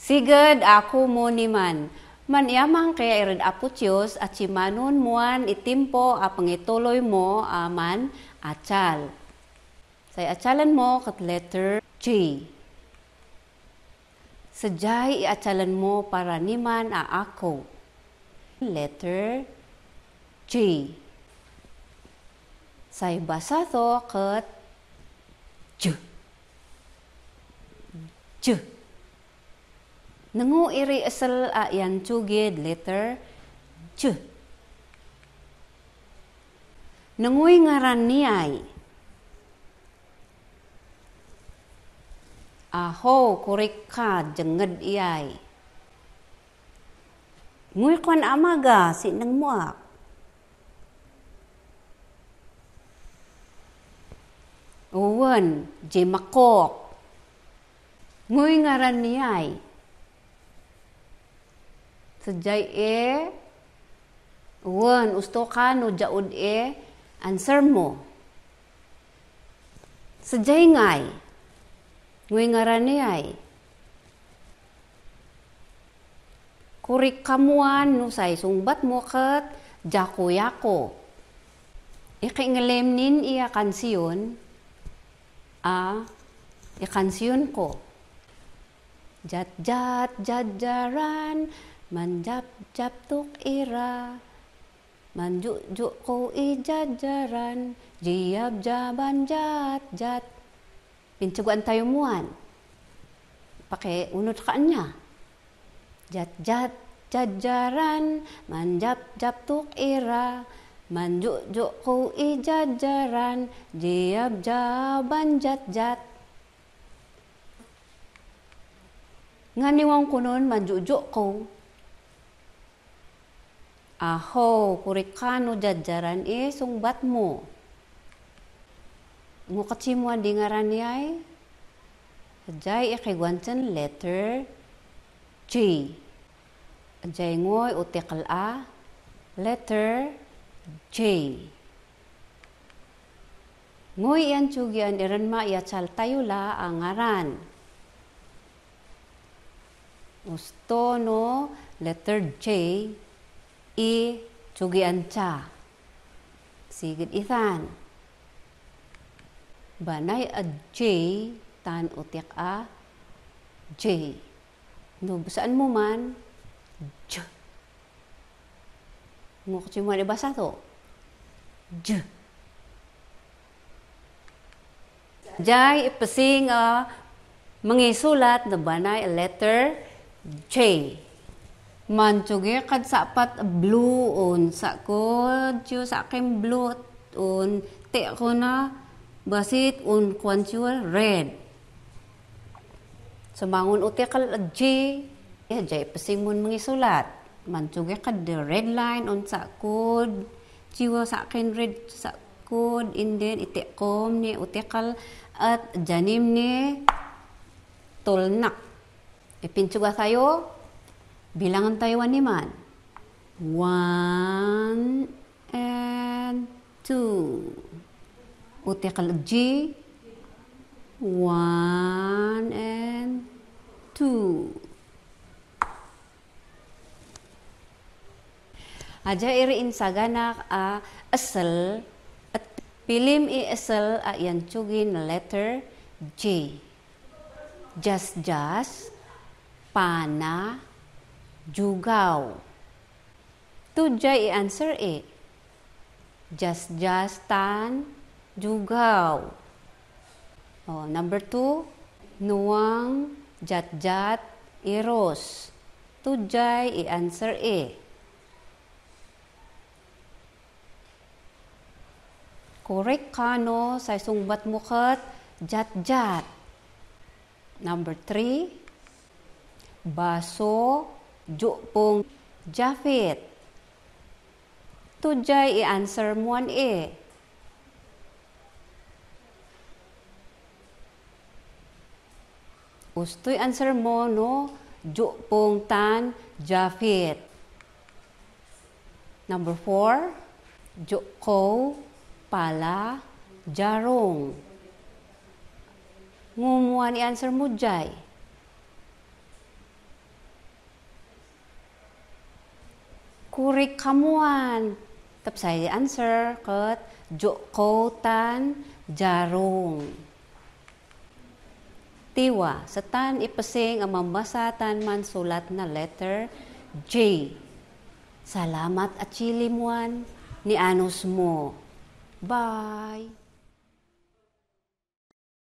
Sigad ako mo niman. Manyamang kaya irid apo Diyos at simanon muan itimpo a pangituloy mo aman atsal. Say atsalan mo kat letter J. Sadyay iatsalan mo para niman a ako. Letter G. Say basa to kat J. J. Nangu iri asal a yan chugid letter ch. Nangoy ngaran ni ay. Aho kurika jenged iay. Ngui kwan amaga si nang muak. Uwan, jemakok. Ngoy ngaran ni ay. Ngoy ngaran ni sejai e wen ustoka nu jaud e answer mo sejai ngai ngui ngarani ai kurik kamuan nu sai sungbat mo ket jaku yako Iki ngelem nin iya kansiyon a ikansiyon ko. Jat jat jat jaran Manjab jab tuk ira Manjuk juk ku ijajaran Jiab jaban jat jat Pincuguan tayo muan Pakai unut kanya Jat jat jajaran Manjab jab tuk ira Manjuk juk ku ijajaran Jiab jaban jat jat Ngani wong kunun manjuk juk ku Aho, kurikano jajaran e sungbat mo. Ngukachi mo di ngaran ay. Ajay ikigwantan e letter G. Ajay ngoy utikal a letter J. Ngoy iyan tsugian iran ma iyatsal tayo la ang ngaran. Gusto no letter J i cugianca sigid ithan banay a j tan utiak a j no saan mo man j mo kasi mo ibasa to j Jay ipasing a uh, mangisulat na banay letter J. mancoge kad sapat blue on sa ko chu sa kem blue on te ko na basit on kwan chu red sumangon ute kal j ya j pasimun mangisulat mancoge kad the red line on sa ko chu sa kem red sa ko in den ite kom ni ute kal at janim ni tolnak ipinchuga sayo Bilangan Taiwan naman. One and two. Utikal G. One and two. Aja iri insaganak a asal at pilim i asal a yanchugin letter J. Just just pana jugaw. Tudya i-answer e. Just justan jugaw. Oh, number two, nuang jatjat iros. Tudjay i-answer e. Correct ka no sa sungbat mukat jatjat. Number three, baso Jupong Jafet. Today, i-answer mo an e. Ustoy answer mo, no? Jupong Tan Jafet. Number four, Joko Pala Jarong. Ngumuan i-answer mo, Jai. kurik kamuan. Tapos ay answer, kot, jokotan, jarong. Tiwa, sa tan ipasing ang mambasatan man sulat na letter J. Salamat at chilimuan ni Anos mo. Bye!